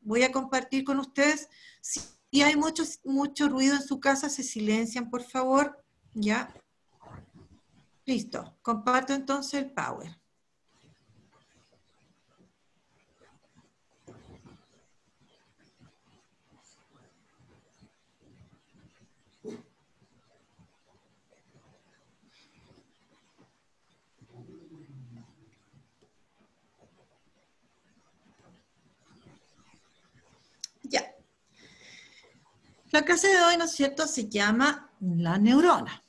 Voy a compartir con ustedes. Si hay mucho, mucho ruido en su casa, se silencian, por favor. ¿Ya? Listo. Comparto entonces el power. La clase de hoy, ¿no es cierto?, se llama la neurona.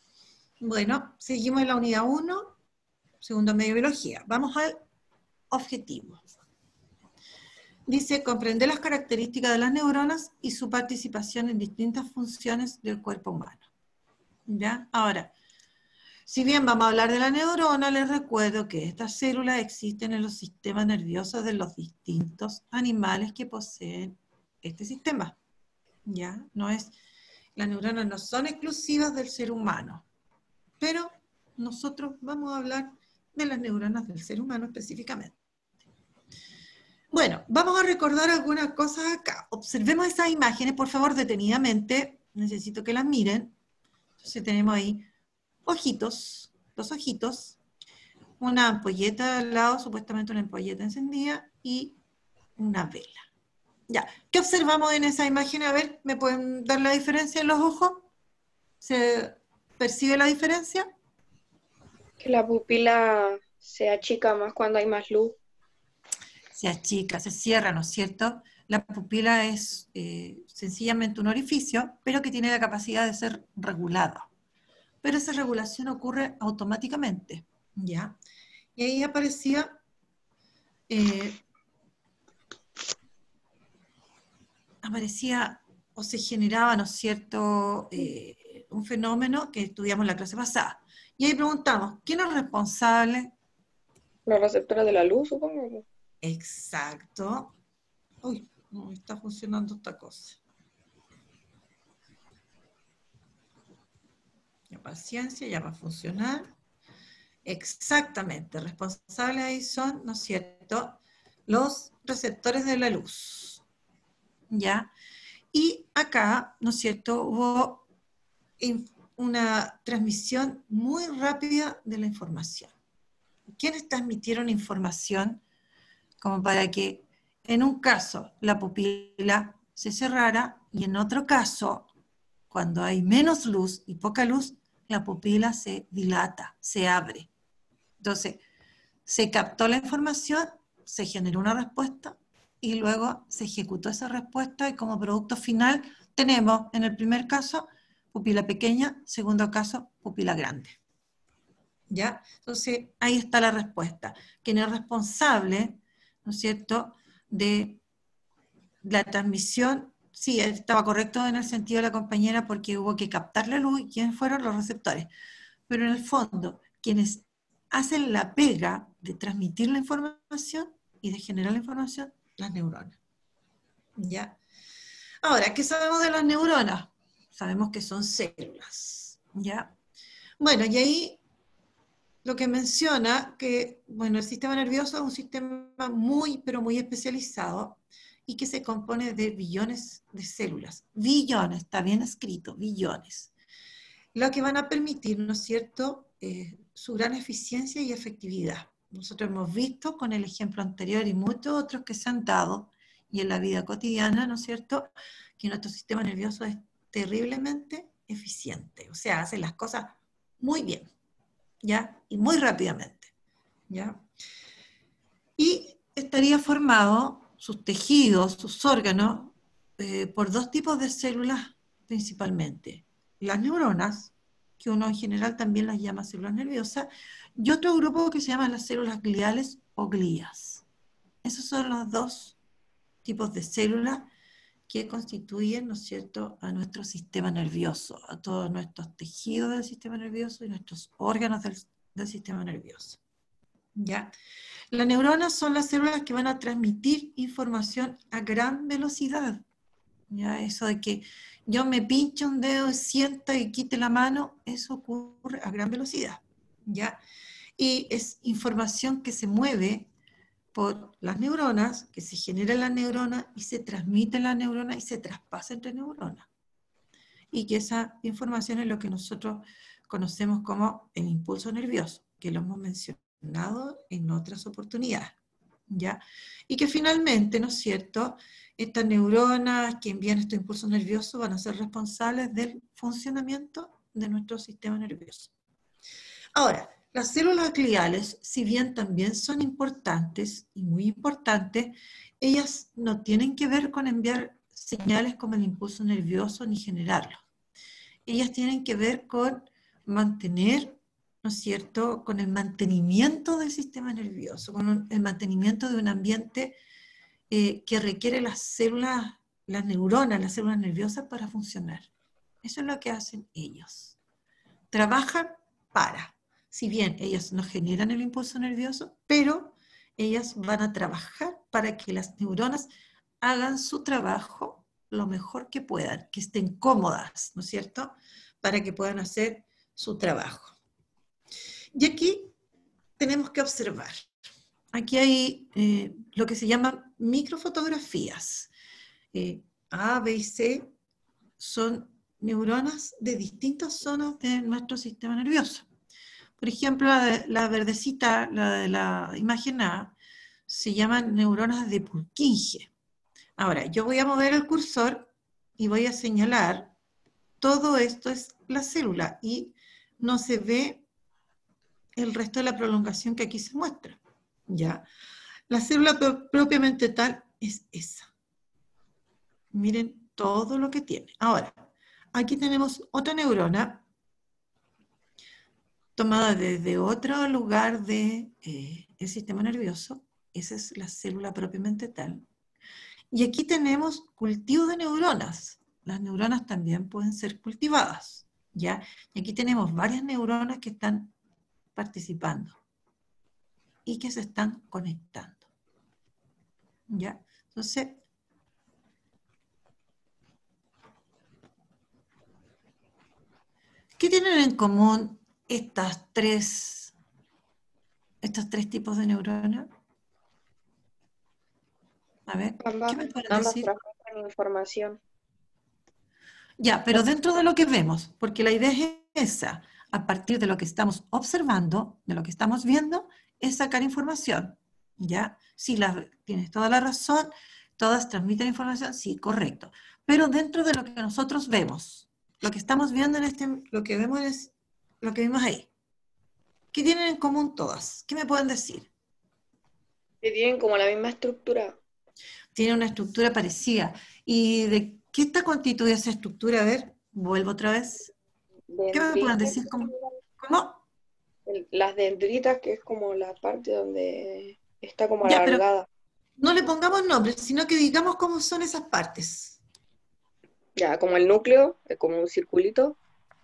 Bueno, seguimos en la unidad 1, segundo medio biología. Vamos al objetivo. Dice, comprender las características de las neuronas y su participación en distintas funciones del cuerpo humano. ¿Ya? Ahora, si bien vamos a hablar de la neurona, les recuerdo que estas células existen en los sistemas nerviosos de los distintos animales que poseen este sistema. No es, las neuronas no son exclusivas del ser humano, pero nosotros vamos a hablar de las neuronas del ser humano específicamente. Bueno, vamos a recordar algunas cosas acá. Observemos esas imágenes, por favor, detenidamente. Necesito que las miren. Entonces tenemos ahí ojitos, dos ojitos, una ampolleta al lado, supuestamente una ampolleta encendida, y una vela. Ya, ¿qué observamos en esa imagen? A ver, ¿me pueden dar la diferencia en los ojos? ¿Se percibe la diferencia? Que la pupila se achica más cuando hay más luz. Se achica, se cierra, ¿no es cierto? La pupila es eh, sencillamente un orificio, pero que tiene la capacidad de ser regulada. Pero esa regulación ocurre automáticamente, ¿ya? Y ahí aparecía eh, aparecía o se generaba, ¿no es cierto?, eh, un fenómeno que estudiamos la clase pasada. Y ahí preguntamos, ¿quién es responsable? Los receptores de la luz, supongo. Exacto. Uy, no está funcionando esta cosa. La paciencia ya va a funcionar. Exactamente, responsables ahí son, ¿no es cierto?, los receptores de la luz. ¿ya? Y acá, ¿no es cierto?, hubo una transmisión muy rápida de la información. ¿Quiénes transmitieron información como para que en un caso la pupila se cerrara y en otro caso, cuando hay menos luz y poca luz, la pupila se dilata, se abre. Entonces, se captó la información, se generó una respuesta y luego se ejecutó esa respuesta y como producto final tenemos en el primer caso pupila pequeña, segundo caso pupila grande. ¿Ya? Entonces ahí está la respuesta. Quien es responsable, ¿no es cierto?, de la transmisión, sí, estaba correcto en el sentido de la compañera porque hubo que captar la luz y quiénes fueron los receptores. Pero en el fondo, quienes hacen la pega de transmitir la información y de generar la información las neuronas. ¿Ya? Ahora, ¿qué sabemos de las neuronas? Sabemos que son células. ¿Ya? Bueno, y ahí lo que menciona que, bueno, el sistema nervioso es un sistema muy, pero muy especializado y que se compone de billones de células. Billones, está bien escrito, billones. Lo que van a permitir, ¿no es cierto?, eh, su gran eficiencia y efectividad nosotros hemos visto con el ejemplo anterior y muchos otros que se han dado, y en la vida cotidiana, ¿no es cierto?, que nuestro sistema nervioso es terriblemente eficiente, o sea, hace las cosas muy bien, ¿ya? Y muy rápidamente, ¿ya? Y estaría formado sus tejidos, sus órganos, eh, por dos tipos de células principalmente, las neuronas que uno en general también las llama células nerviosas, y otro grupo que se llama las células gliales o glías. Esos son los dos tipos de células que constituyen, ¿no es cierto?, a nuestro sistema nervioso, a todos nuestros tejidos del sistema nervioso y nuestros órganos del, sistema nervioso. ¿Ya? Las neuronas son las células que van a transmitir información a gran velocidad. ¿Ya? Eso de que yo me pincho un dedo, siento y quite la mano, eso ocurre a gran velocidad, ¿ya? Y es información que se mueve por las neuronas, que se genera en las neuronas y se transmite en la neurona y se traspasa entre neuronas. Y que esa información es lo que nosotros conocemos como el impulso nervioso, que lo hemos mencionado en otras oportunidades. Y que finalmente, ¿no es cierto?, estas neuronas que envían estos impulsos nerviosos van a ser responsables del funcionamiento de nuestro sistema nervioso. Ahora, las células gliales, si bien también son importantes y muy importantes, ellas no tienen que ver con enviar señales como el impulso nervioso ni generarlo. Ellas tienen que ver con mantener ¿no es cierto?, con el mantenimiento del sistema nervioso, con el mantenimiento de un ambiente eh, que requiere las células, las neuronas, las células nerviosas para funcionar. Eso es lo que hacen ellos. Trabajan para, si bien ellas no generan el impulso nervioso, pero ellas van a trabajar para que las neuronas hagan su trabajo lo mejor que puedan, que estén cómodas, ¿no es cierto?, para que puedan hacer su trabajo. Y aquí tenemos que observar. Aquí hay eh, lo que se llama microfotografías. Eh, a, B y C son neuronas de distintas zonas de nuestro sistema nervioso. Por ejemplo, la, la verdecita, la de la imagen A, se llaman neuronas de Purkinje. Ahora, yo voy a mover el cursor y voy a señalar, todo esto es la célula y no se ve el resto de la prolongación que aquí se muestra. ¿ya? La célula propiamente tal es esa. Miren todo lo que tiene. Ahora, aquí tenemos otra neurona tomada desde otro lugar del de, eh, sistema nervioso. Esa es la célula propiamente tal. Y aquí tenemos cultivo de neuronas. Las neuronas también pueden ser cultivadas. ¿ya? Y aquí tenemos varias neuronas que están participando y que se están conectando. ¿Ya? Entonces, ¿qué tienen en común estas tres, estos tres tipos de neuronas? A ver, ¿qué me pueden decir? información. Ya, pero dentro de lo que vemos, porque la idea es esa a partir de lo que estamos observando, de lo que estamos viendo, es sacar información. ¿Ya? Sí, tienes toda la razón, todas transmiten información, sí, correcto. Pero dentro de lo que nosotros vemos, lo que estamos viendo en este, lo que vemos es lo que vimos ahí. ¿Qué tienen en común todas? ¿Qué me pueden decir? Que tienen como la misma estructura. Tienen una estructura parecida. ¿Y de qué está constituida esa estructura? A ver, vuelvo otra vez. ¿Qué me pueden decir? ¿Cómo? Las dendritas, que es como la parte donde está como alargada. No le pongamos nombres, sino que digamos cómo son esas partes. Ya, como el núcleo, eh, como un circulito.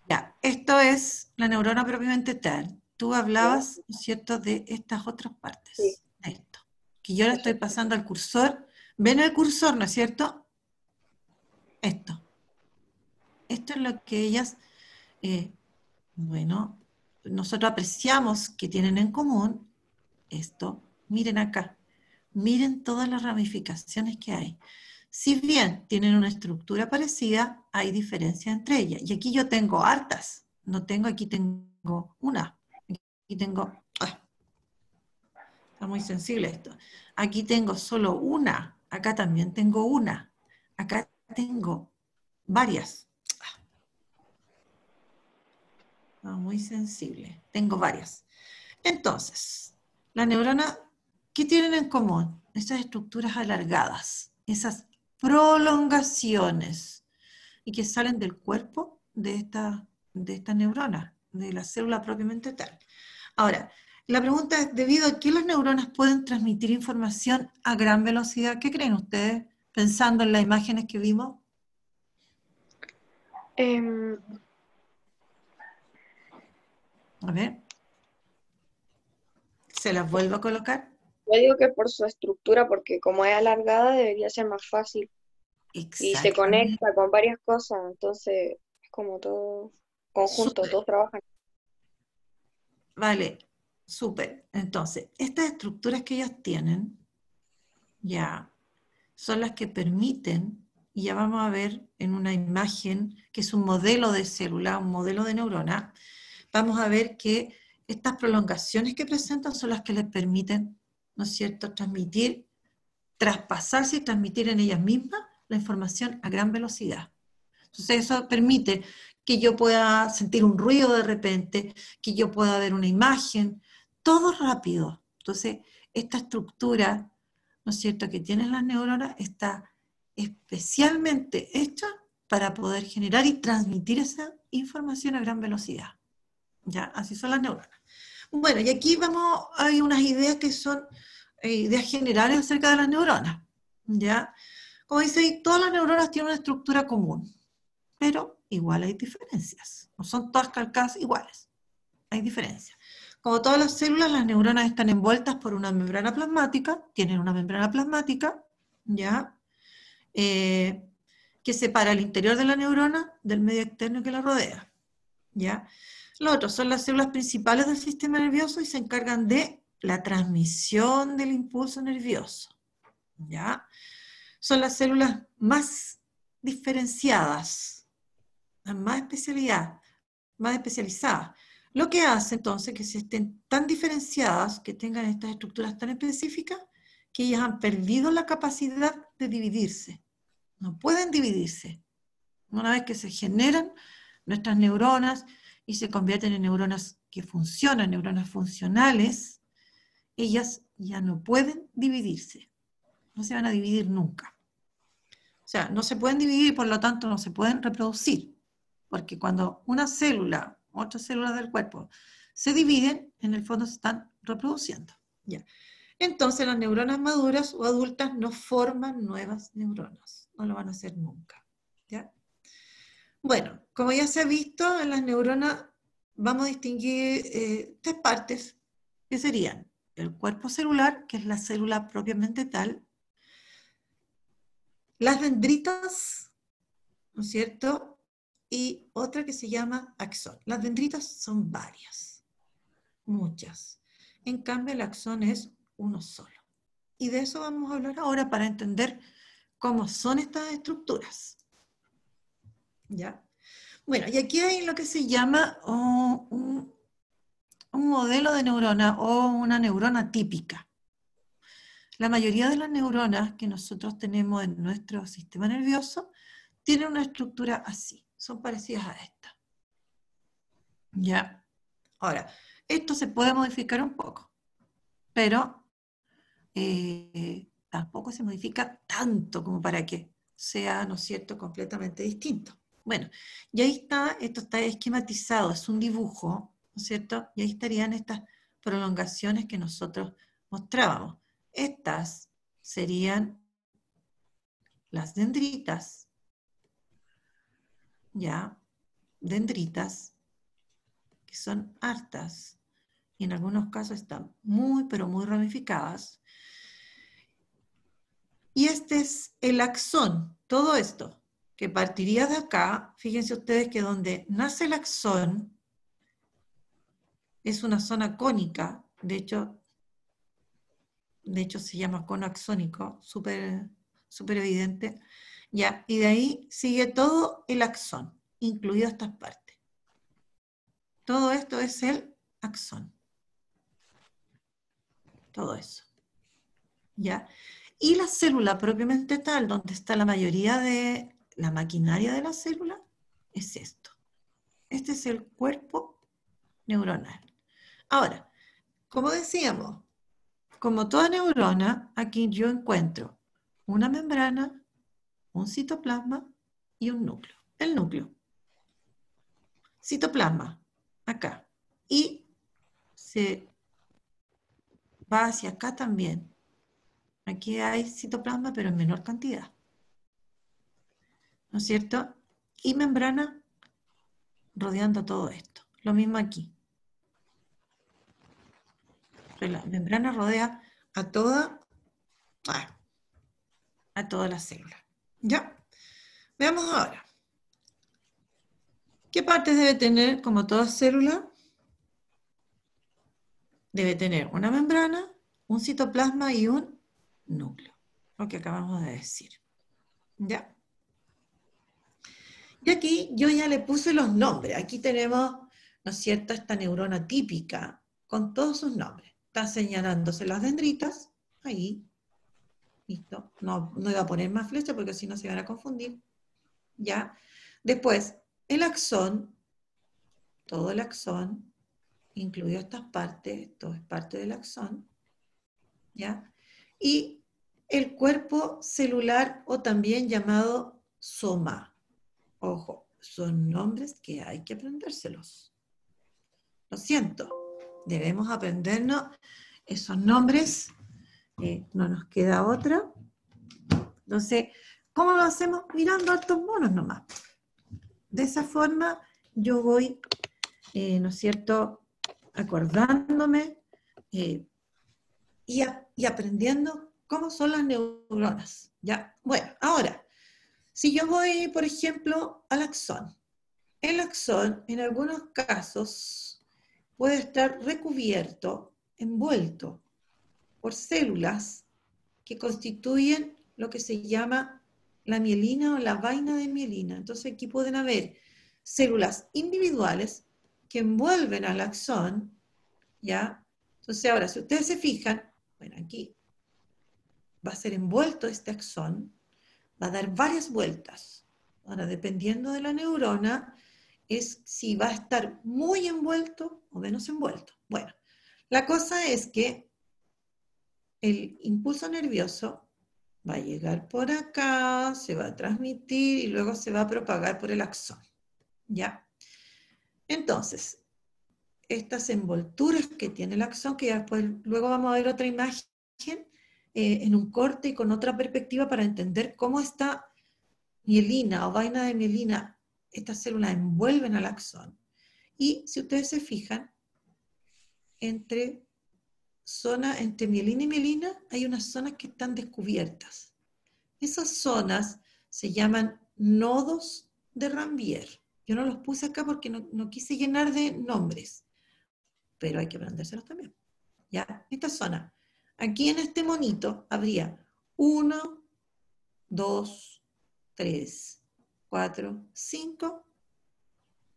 Ya, esto es la neurona propiamente tal. Tú hablabas, ¿no es cierto?, de estas otras partes. esto. Que yo le estoy pasando al cursor. Ven el cursor, ¿no es cierto? Esto. Esto es lo que ellas eh, bueno, nosotros apreciamos que tienen en común esto. Miren acá, miren todas las ramificaciones que hay. Si bien tienen una estructura parecida, hay diferencia entre ellas. Y aquí yo tengo hartas, no tengo, aquí tengo una, aquí tengo, ah, está muy sensible esto. Aquí tengo solo una, acá también tengo una, acá tengo varias. Ah, muy sensible. Tengo varias. Entonces, la neurona, ¿qué tienen en común? esas estructuras alargadas, esas prolongaciones y que salen del cuerpo de esta, de esta neurona, de la célula propiamente tal. Ahora, la pregunta es, debido a qué las neuronas pueden transmitir información a gran velocidad, ¿qué creen ustedes pensando en las imágenes que vimos? Em, a ver. ¿Se las vuelvo a colocar? Yo digo que por su estructura, porque como es alargada, debería ser más fácil. Y se conecta con varias cosas, entonces es como todo conjunto, todos trabajan. Vale, súper. Entonces, estas estructuras que ellos tienen, ya, son las que permiten, y ya vamos a ver en una imagen que es un modelo de célula, un modelo de neurona, vamos a ver que estas prolongaciones que presentan son las que les permiten, ¿no es cierto?, transmitir, traspasarse y transmitir en ellas mismas la información a gran velocidad. Entonces eso permite que yo pueda sentir un ruido de repente, que yo pueda ver una imagen, todo rápido. Entonces, esta estructura, ¿no es cierto?, que tienen las neuronas está especialmente hecha para poder generar y transmitir esa información a gran velocidad. Ya, así son las neuronas. Bueno, y aquí vamos, hay unas ideas que son eh, ideas generales acerca de las neuronas. ¿Ya? Como dice, ahí, todas las neuronas tienen una estructura común, pero igual hay diferencias. No son todas calcadas iguales. Hay diferencias. Como todas las células, las neuronas están envueltas por una membrana plasmática, tienen una membrana plasmática, ¿ya? Eh, que separa el interior de la neurona del medio externo que la rodea, ¿ya? Lo son las células principales del sistema nervioso y se encargan de la transmisión del impulso nervioso. ¿Ya? Son las células más diferenciadas, más especialidad, más especializadas. Lo que hace entonces que se estén tan diferenciadas, que tengan estas estructuras tan específicas, que ellas han perdido la capacidad de dividirse. No pueden dividirse. Una vez que se generan nuestras neuronas, y se convierten en neuronas que funcionan, neuronas funcionales, ellas ya no pueden dividirse. No se van a dividir nunca. O sea, no se pueden dividir y por lo tanto no se pueden reproducir. Porque cuando una célula, otra célula del cuerpo, se dividen, en el fondo se están reproduciendo. ¿ya? Entonces las neuronas maduras o adultas no forman nuevas neuronas. No lo van a hacer nunca. ¿ya? Bueno, como ya se ha visto, en las neuronas vamos a distinguir eh, tres partes, que serían el cuerpo celular, que es la célula propiamente tal, las dendritas, ¿no es cierto? Y otra que se llama axón. Las dendritas son varias, muchas. En cambio, el axón es uno solo. Y de eso vamos a hablar ahora para entender cómo son estas estructuras. ¿Ya? Bueno, y aquí hay lo que se llama un, modelo de neurona o una neurona típica. La mayoría de las neuronas que nosotros tenemos en nuestro sistema nervioso tienen una estructura así, son parecidas a esta. ¿Ya? Ahora, esto se puede modificar un poco, pero eh, tampoco se modifica tanto como para que sea, ¿no es cierto?, completamente distinto. Bueno, y ahí está, esto está esquematizado, es un dibujo, ¿no es cierto? Y ahí estarían estas prolongaciones que nosotros mostrábamos. Estas serían las dendritas, ya, dendritas, que son hartas, y en algunos casos están muy, pero muy ramificadas. Y este es el axón, todo esto, que partiría de acá, fíjense ustedes que donde nace el axón es una zona cónica, de hecho, de hecho se llama cono axónico, súper super evidente, ya, y de ahí sigue todo el axón, incluido estas partes. Todo esto es el axón. Todo eso. ¿Ya? Y la célula propiamente tal, donde está la mayoría de la maquinaria de la célula es esto. Este es el cuerpo neuronal. Ahora, como decíamos, como toda neurona, aquí yo encuentro una membrana, un citoplasma y un núcleo. El núcleo. Citoplasma, acá. Y se va hacia acá también. Aquí hay citoplasma, pero en menor cantidad. ¿no es cierto? Y membrana rodeando todo esto. Lo mismo aquí. La membrana rodea a toda, ah, a todas las células. ¿Ya? Veamos ahora. ¿Qué partes debe tener, como toda célula? Debe tener una membrana, un citoplasma y un núcleo. Lo que acabamos de decir. ¿Ya? Y aquí yo ya le puse los nombres. Aquí tenemos, ¿no es cierto?, esta neurona típica con todos sus nombres. Está señalándose las dendritas, ahí. Listo. No, no iba a poner más flecha porque si no se van a confundir. Ya. Después, el axón, todo el axón, incluido estas partes, todo es parte del axón. ¿Ya? Y el cuerpo celular o también llamado soma. Ojo, son nombres que hay que aprendérselos. Lo siento, debemos aprendernos esos nombres. Eh, no nos queda otra. Entonces, ¿cómo lo hacemos? Mirando estos monos nomás. De esa forma yo voy, eh, ¿no es cierto?, acordándome eh, y, y aprendiendo cómo son las neuronas. Ya, bueno, ahora si yo voy, por ejemplo, al axón, el axón en algunos casos puede estar recubierto, envuelto por células que constituyen lo que se llama la mielina o la vaina de mielina. Entonces aquí pueden haber células individuales que envuelven al axón, ¿ya? Entonces ahora, si ustedes se fijan, bueno, aquí va a ser envuelto este axón, va a dar varias vueltas. Ahora, dependiendo de la neurona, es si va a estar muy envuelto o menos envuelto. Bueno, la cosa es que el impulso nervioso va a llegar por acá, se va a transmitir y luego se va a propagar por el axón. ¿Ya? Entonces, estas envolturas que tiene el axón, que después, luego vamos a ver otra imagen, eh, en un corte y con otra perspectiva para entender cómo está mielina o vaina de mielina, estas células envuelven al axón. Y si ustedes se fijan, entre zona, entre mielina y mielina, hay unas zonas que están descubiertas. Esas zonas se llaman nodos de Rambier. Yo no los puse acá porque no, no quise llenar de nombres, pero hay que aprendérselos también. ¿Ya? Esta zona, Aquí en este monito habría 1, 2, 3, 4, 5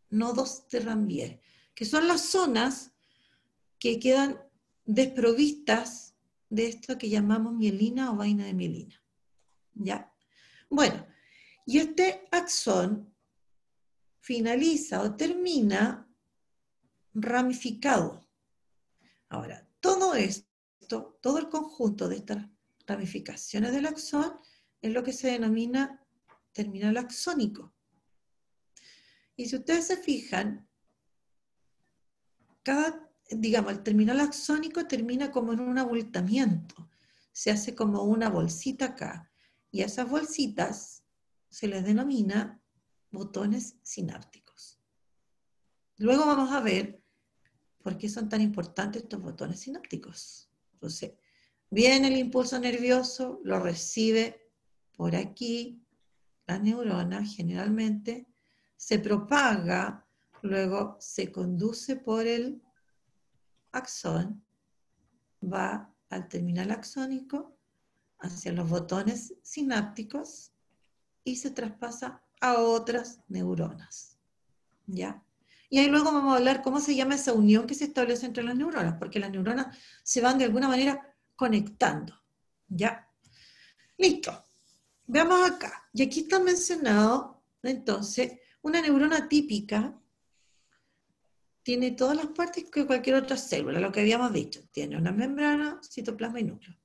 nodos de Rambier, que son las zonas que quedan desprovistas de esto que llamamos mielina o vaina de mielina. ¿Ya? Bueno, y este axón finaliza o termina ramificado. Ahora, todo esto todo el conjunto de estas ramificaciones del axón es lo que se denomina terminal axónico. Y si ustedes se fijan, cada, digamos, el terminal axónico termina como en un abultamiento. Se hace como una bolsita acá. Y a esas bolsitas se les denomina botones sinápticos. Luego vamos a ver por qué son tan importantes estos botones sinápticos. Entonces, viene el impulso nervioso, lo recibe por aquí, la neurona generalmente, se propaga, luego se conduce por el axón, va al terminal axónico, hacia los botones sinápticos y se traspasa a otras neuronas. ¿Ya? Y ahí luego vamos a hablar cómo se llama esa unión que se establece entre las neuronas, porque las neuronas se van de alguna manera conectando. ¿Ya? Listo. Veamos acá. Y aquí está mencionado, entonces, una neurona típica tiene todas las partes que cualquier otra célula, lo que habíamos dicho. Tiene una membrana, citoplasma y núcleo.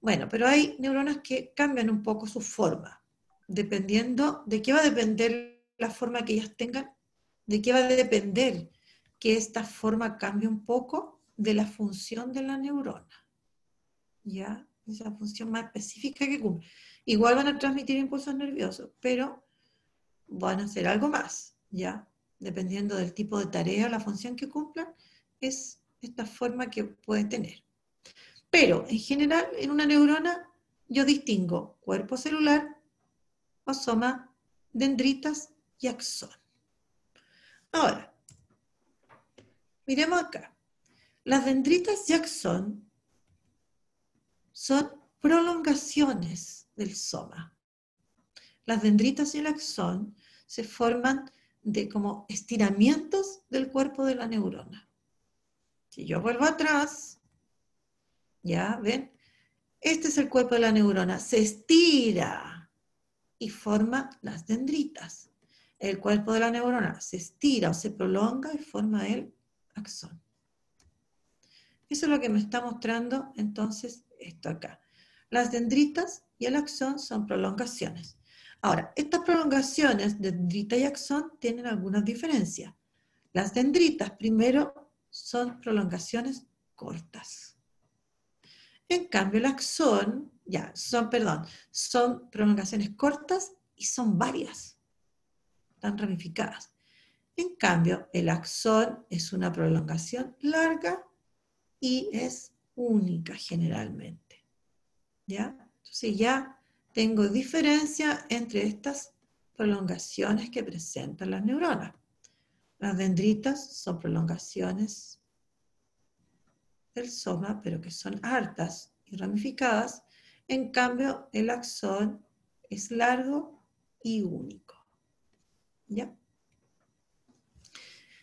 Bueno, pero hay neuronas que cambian un poco su forma, dependiendo de qué va a depender la forma que ellas tengan ¿De qué va a depender? Que esta forma cambie un poco de la función de la neurona. ¿Ya? Esa función más específica que cumple. Igual van a transmitir impulsos nerviosos, pero van a hacer algo más, ¿ya? Dependiendo del tipo de tarea o la función que cumplan, es esta forma que puede tener. Pero, en general, en una neurona yo distingo cuerpo celular, osoma, dendritas y axón. Ahora, miremos acá. Las dendritas y axón son prolongaciones del soma. Las dendritas y el axón se forman de como estiramientos del cuerpo de la neurona. Si yo vuelvo atrás, ya ven, este es el cuerpo de la neurona, se estira y forma las dendritas. El cuerpo de la neurona se estira o se prolonga y forma el axón. Eso es lo que me está mostrando entonces esto acá. Las dendritas y el axón son prolongaciones. Ahora, estas prolongaciones, dendrita y axón, tienen algunas diferencias. Las dendritas, primero, son prolongaciones cortas. En cambio, el axón, ya, son, perdón, son prolongaciones cortas y son varias ramificadas. En cambio, el axón es una prolongación larga y es única generalmente. ¿Ya? Entonces ya tengo diferencia entre estas prolongaciones que presentan las neuronas. Las dendritas son prolongaciones del soma, pero que son hartas y ramificadas. En cambio, el axón es largo y único. ¿Ya?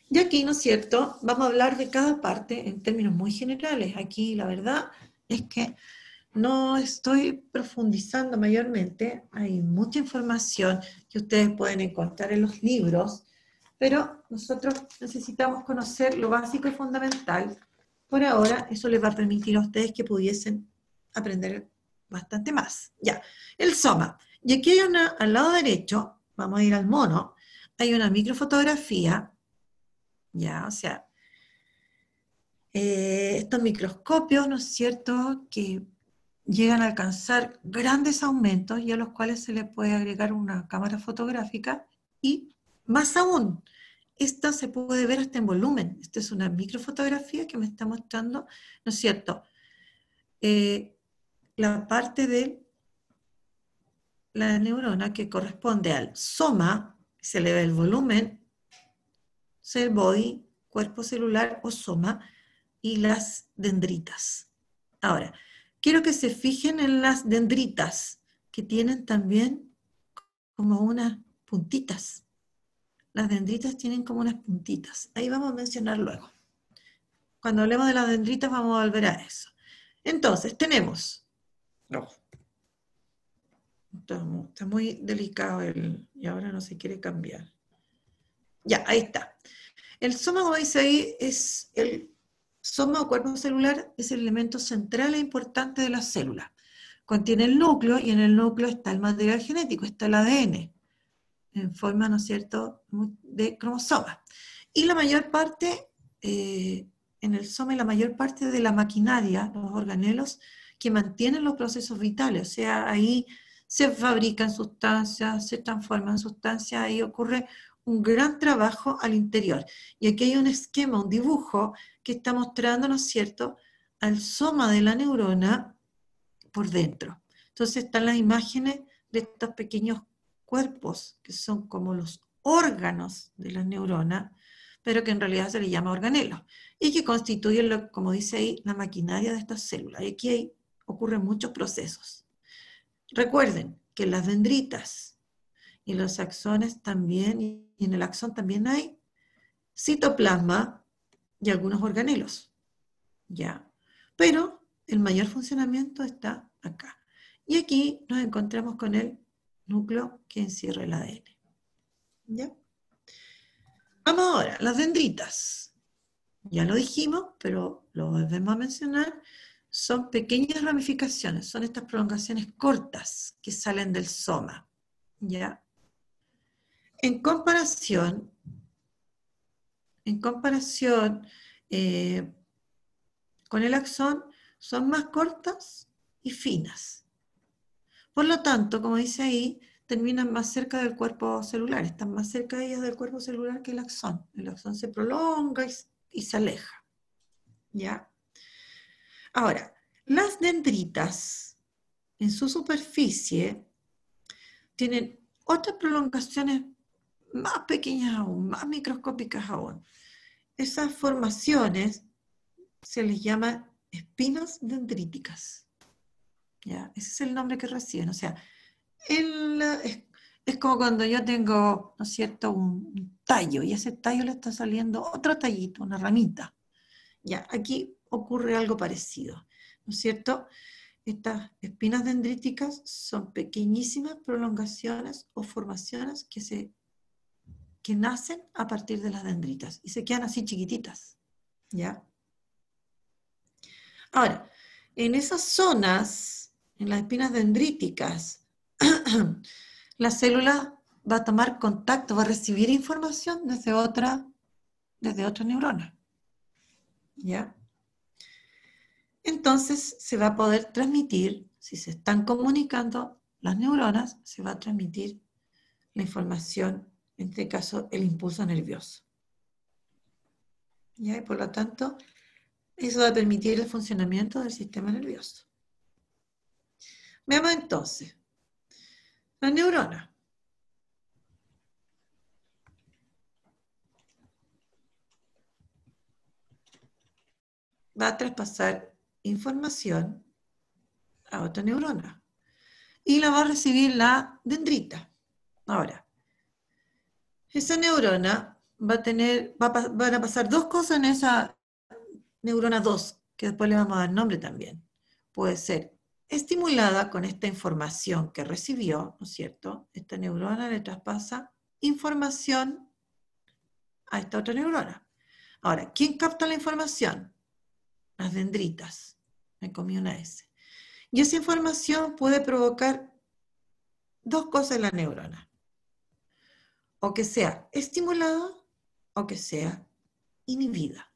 Y aquí, ¿no es cierto? Vamos a hablar de cada parte en términos muy generales. Aquí la verdad es que no estoy profundizando mayormente. Hay mucha información que ustedes pueden encontrar en los libros, pero nosotros necesitamos conocer lo básico y fundamental. Por ahora, eso les va a permitir a ustedes que pudiesen aprender bastante más. Ya, el soma. Y aquí hay al lado derecho, vamos a ir al mono, hay una microfotografía, ya, o sea, eh, estos microscopios, ¿no es cierto?, que llegan a alcanzar grandes aumentos y a los cuales se le puede agregar una cámara fotográfica y más aún, esta se puede ver hasta en volumen. Esta es una microfotografía que me está mostrando, ¿no es cierto?, eh, la parte de la neurona que corresponde al soma se le ve el volumen, cell body, cuerpo celular o soma y las dendritas. Ahora, quiero que se fijen en las dendritas que tienen también como unas puntitas. Las dendritas tienen como unas puntitas. Ahí vamos a mencionar luego. Cuando hablemos de las dendritas vamos a volver a eso. Entonces, tenemos está, muy delicado el, y ahora no se quiere cambiar. Ya, ahí está. El soma, como dice ahí, es el soma o cuerpo celular, es el elemento central e importante de la célula. Contiene el núcleo y en el núcleo está el material genético, está el ADN, en forma, ¿no es cierto?, de cromosoma. Y la mayor parte, eh, en el soma, la mayor parte de la maquinaria, los organelos, que mantienen los procesos vitales. O sea, ahí se fabrican sustancias, se transforman sustancias y ocurre un gran trabajo al interior. Y aquí hay un esquema, un dibujo que está mostrando, cierto?, al soma de la neurona por dentro. Entonces están las imágenes de estos pequeños cuerpos que son como los órganos de la neurona, pero que en realidad se le llama organelos y que constituyen, como dice ahí, la maquinaria de estas células. Y aquí ocurren muchos procesos. Recuerden que las dendritas y los axones también, y en el axón también hay citoplasma y algunos organelos. Ya. Pero el mayor funcionamiento está acá. Y aquí nos encontramos con el núcleo que encierra el ADN. ¿Ya? Vamos ahora, las dendritas. Ya lo dijimos, pero lo debemos a mencionar son pequeñas ramificaciones, son estas prolongaciones cortas que salen del soma. ¿ya? En comparación, en comparación eh, con el axón, son más cortas y finas. Por lo tanto, como dice ahí, terminan más cerca del cuerpo celular, están más cerca de ellas del cuerpo celular que el axón. El axón se prolonga y, y se aleja. ¿Ya? Ahora, las dendritas en su superficie tienen otras prolongaciones más pequeñas aún, más microscópicas aún. Esas formaciones se les llama espinas dendríticas. ¿Ya? Ese es el nombre que reciben. O sea, es, como cuando yo tengo, ¿no es cierto?, un tallo y a ese tallo le está saliendo otro tallito, una ramita. Ya, aquí ocurre algo parecido, ¿no es cierto? Estas espinas dendríticas son pequeñísimas prolongaciones o formaciones que, se, que nacen a partir de las dendritas y se quedan así chiquititas, ¿ya? Ahora, en esas zonas, en las espinas dendríticas, la célula va a tomar contacto, va a recibir información desde otra, desde otra neurona. ¿Ya? entonces se va a poder transmitir, si se están comunicando las neuronas, se va a transmitir la información, en este caso el impulso nervioso. Y por lo tanto, eso va a permitir el funcionamiento del sistema nervioso. Veamos entonces. La neurona. Va a traspasar información a otra neurona y la va a recibir la dendrita. Ahora, esa neurona va a tener, van a pasar dos cosas en esa neurona 2, que después le vamos a dar nombre también. Puede ser estimulada con esta información que recibió, ¿no es cierto? Esta neurona le traspasa información a esta otra neurona. Ahora, ¿quién capta la información? Las dendritas me comí una S. Y esa información puede provocar dos cosas en la neurona. O que sea estimulada o que sea inhibida.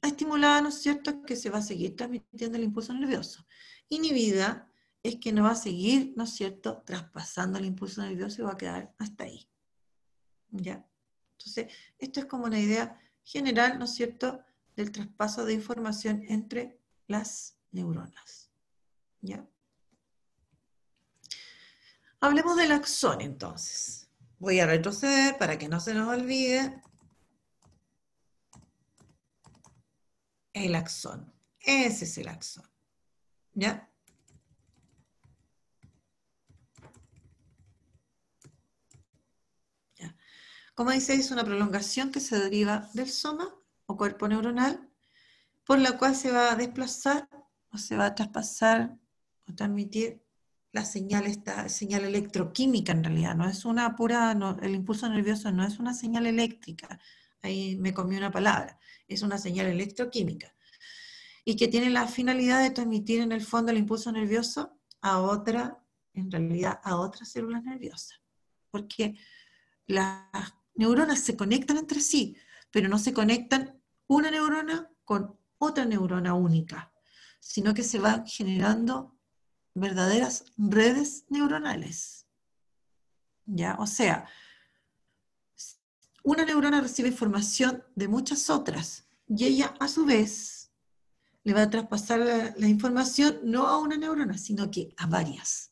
Estimulada, ¿no es cierto?, es que se va a seguir transmitiendo el impulso nervioso. Inhibida es que no va a seguir, ¿no es cierto?, traspasando el impulso nervioso y va a quedar hasta ahí. ¿Ya? Entonces, esto es como una idea general, ¿no es cierto?, del traspaso de información entre las neuronas. ¿Ya? Hablemos del axón entonces. Voy a retroceder para que no se nos olvide. El axón. Ese es el axón. ¿Ya? ¿Ya? Como dice, es una prolongación que se deriva del soma o cuerpo neuronal, por la cual se va a desplazar se va a traspasar o transmitir la señal, esta señal electroquímica en realidad, no es una pura, el impulso nervioso no es una señal eléctrica, ahí me comí una palabra, es una señal electroquímica, y que tiene la finalidad de transmitir en el fondo el impulso nervioso a otra, en realidad a otras células nerviosas, porque las neuronas se conectan entre sí, pero no se conectan una neurona con otra neurona única sino que se van generando verdaderas redes neuronales. ¿Ya? O sea, una neurona recibe información de muchas otras y ella a su vez le va a traspasar la, información no a una neurona, sino que a varias.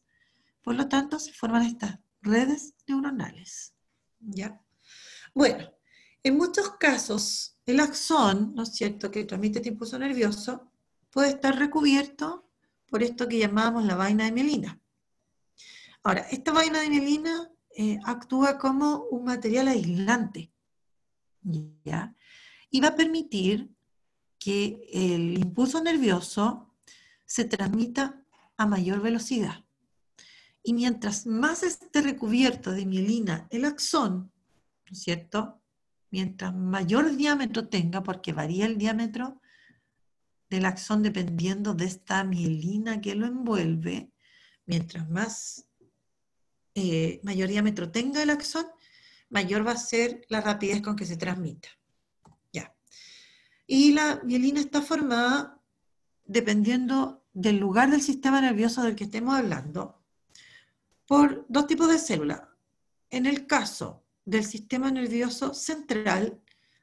Por lo tanto, se forman estas redes neuronales. ¿Ya? Bueno, en muchos casos, el axón, ¿no es cierto?, que transmite este impulso nervioso, puede estar recubierto por esto que llamamos la vaina de mielina. Ahora, esta vaina de mielina eh, actúa como un material aislante y va a permitir que el impulso nervioso se transmita a mayor velocidad. Y mientras más esté recubierto de mielina el axón, cierto? Mientras mayor diámetro tenga, porque varía el diámetro del axón dependiendo de esta mielina que lo envuelve. Mientras más eh, mayor diámetro tenga el axón, mayor va a ser la rapidez con que se transmita. Ya. Y la mielina está formada dependiendo del lugar del sistema nervioso del que estemos hablando, por dos tipos de células. En el caso del sistema nervioso central,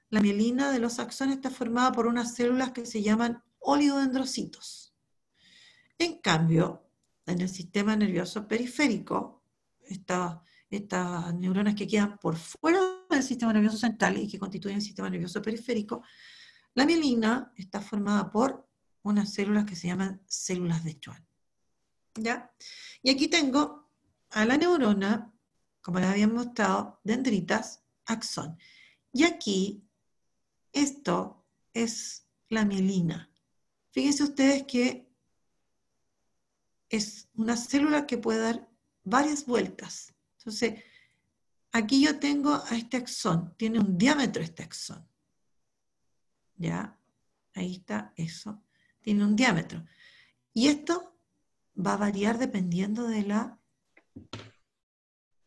la mielina de los axones está formada por unas células que se llaman oligodendrocitos. En cambio, en el sistema nervioso periférico, estas neuronas que quedan por fuera del sistema nervioso central y que constituyen el sistema nervioso periférico, la mielina está formada por unas células que se llaman células de Schwann. ¿Ya? Y aquí tengo a la neurona, como les había mostrado, dendritas, axón. Y aquí, esto es la mielina. Fíjense ustedes que es una célula que puede dar varias vueltas. Entonces, aquí yo tengo a este axón, tiene un diámetro este axón. Ya, ahí está eso, tiene un diámetro. Y esto va a variar dependiendo de la,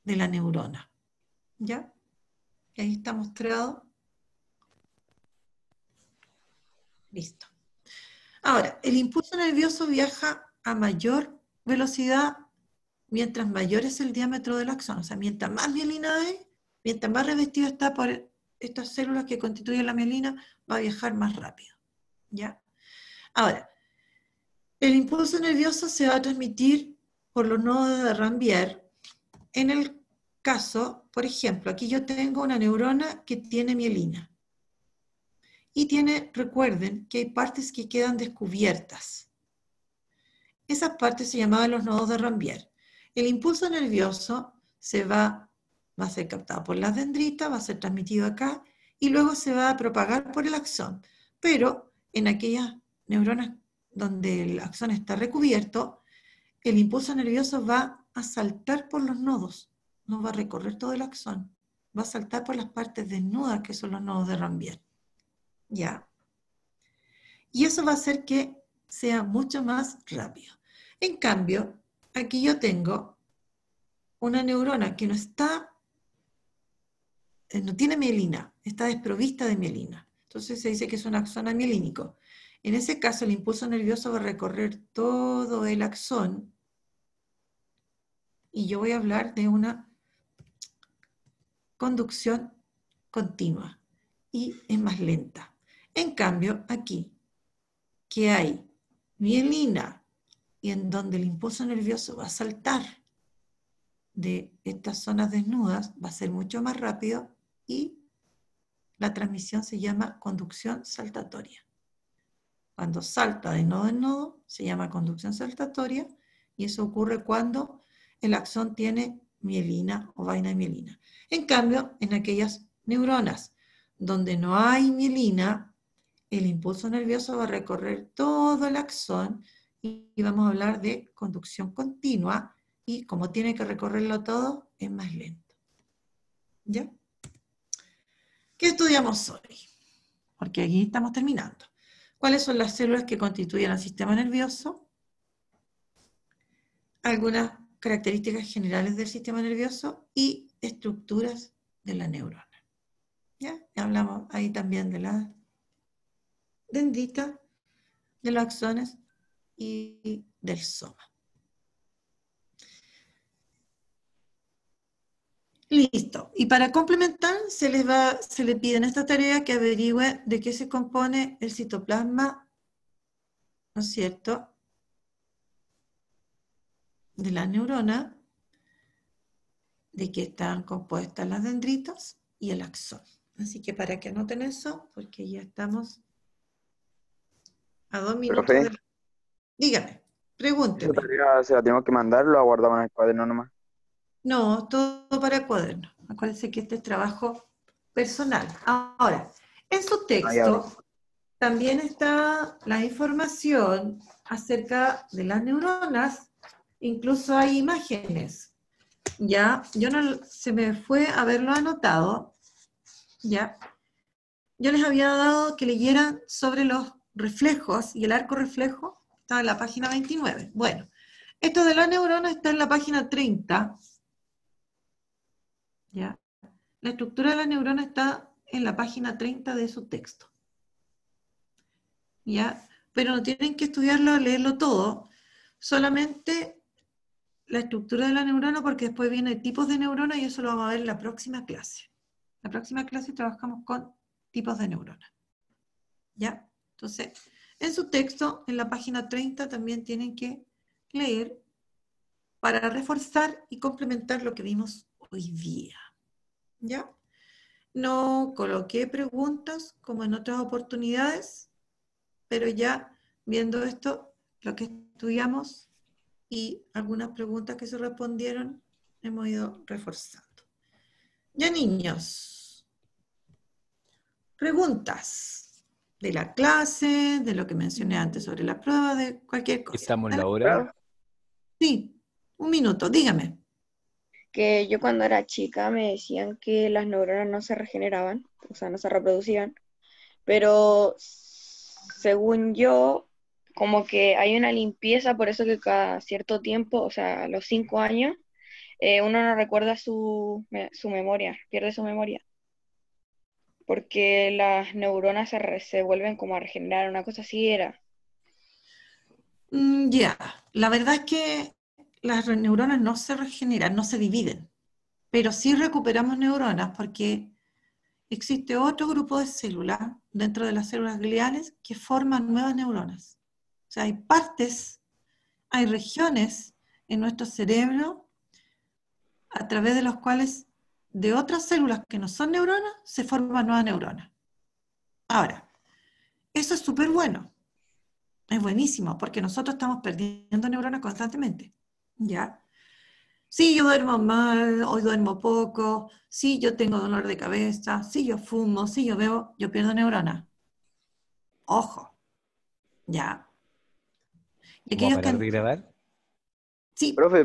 de la neurona. ¿Ya? Ahí está mostrado. Listo. Ahora, el impulso nervioso viaja a mayor velocidad mientras mayor es el diámetro del axón. O sea, mientras más mielina hay, mientras más revestido está por estas células que constituyen la mielina, va a viajar más rápido. ¿Ya? Ahora, el impulso nervioso se va a transmitir por los nodos de Rambier. En el caso, por ejemplo, aquí yo tengo una neurona que tiene mielina y tiene, recuerden que hay partes que quedan descubiertas. Esas partes se llamaban los nodos de Rambier. El impulso nervioso se va, va a ser captado por las dendritas, va a ser transmitido acá y luego se va a propagar por el axón. Pero en aquellas neuronas donde el axón está recubierto, el impulso nervioso va a saltar por los nodos, no va a recorrer todo el axón, va a saltar por las partes desnudas que son los nodos de Rambier. Ya. Y eso va a hacer que sea mucho más rápido. En cambio, aquí yo tengo una neurona que no está, eh, no tiene mielina, está desprovista de mielina. Entonces se dice que es un axón amielínico. En ese caso, el impulso nervioso va a recorrer todo el axón. Y yo voy a hablar de una conducción continua y es más lenta. En cambio, aquí, que hay mielina y en donde el impulso nervioso va a saltar de estas zonas desnudas, va a ser mucho más rápido y la transmisión se llama conducción saltatoria. Cuando salta de nodo en nodo, se llama conducción saltatoria y eso ocurre cuando el axón tiene mielina o vaina de mielina. En cambio, en aquellas neuronas donde no hay mielina el impulso nervioso va a recorrer todo el axón y vamos a hablar de conducción continua y como tiene que recorrerlo todo, es más lento. ¿Ya? ¿Qué estudiamos hoy? Porque aquí estamos terminando. ¿Cuáles son las células que constituyen el sistema nervioso? Algunas características generales del sistema nervioso y estructuras de la neurona. ¿Ya? hablamos ahí también de las dendrita, de los axones y del soma. Listo. Y para complementar, se les, va, se pide en esta tarea que averigüe de qué se compone el citoplasma, ¿no es cierto?, de la neurona, de qué están compuestas las dendritas y el axón. Así que para que anoten eso, porque ya estamos a dos minutos. Dígame, pregúnteme. ¿Se la tengo que mandar o la en el cuaderno nomás? No, todo para el cuaderno. Acuérdense que este es trabajo personal. Ahora, en su texto también está la información acerca de las neuronas, incluso hay imágenes. Ya, yo no se me fue haberlo anotado. Ya. Yo les había dado que leyeran sobre los reflejos y el arco reflejo está en la página 29. Bueno, esto de la neurona está en la página 30. ¿Ya? La estructura de la neurona está en la página 30 de su texto. ¿Ya? Pero no tienen que estudiarlo, leerlo todo, solamente la estructura de la neurona porque después viene tipos de neurona y eso lo vamos a ver en la próxima clase. La próxima clase trabajamos con tipos de neurona. ¿Ya? Entonces, en su texto, en la página 30, también tienen que leer para reforzar y complementar lo que vimos hoy día. ¿Ya? No coloqué preguntas como en otras oportunidades, pero ya viendo esto, lo que estudiamos y algunas preguntas que se respondieron, hemos ido reforzando. Ya niños, preguntas de la clase, de lo que mencioné antes sobre la prueba, de cualquier cosa. ¿Estamos en la hora? Sí, un minuto, dígame. Que yo cuando era chica me decían que las neuronas no se regeneraban, o sea, no se reproducían, pero según yo, como que hay una limpieza, por eso que cada cierto tiempo, o sea, a los cinco años, eh, uno no recuerda su memoria, pierde su memoria porque las neuronas se, vuelven como a regenerar, una cosa así era. Mm, ya, la verdad es que las neuronas no se regeneran, no se dividen, pero sí recuperamos neuronas porque existe otro grupo de células dentro de las células gliales que forman nuevas neuronas. O sea, hay partes, hay regiones en nuestro cerebro a través de las cuales de otras células que no son neuronas, se forman nuevas neuronas. Ahora, eso es súper bueno. Es buenísimo, porque nosotros estamos perdiendo neuronas constantemente. ¿Ya? Sí, yo duermo mal, hoy duermo poco, sí, yo tengo dolor de cabeza, sí, yo fumo, sí, yo bebo, yo pierdo neuronas. Ojo. ¿Ya? ¿Y Sí. Profe,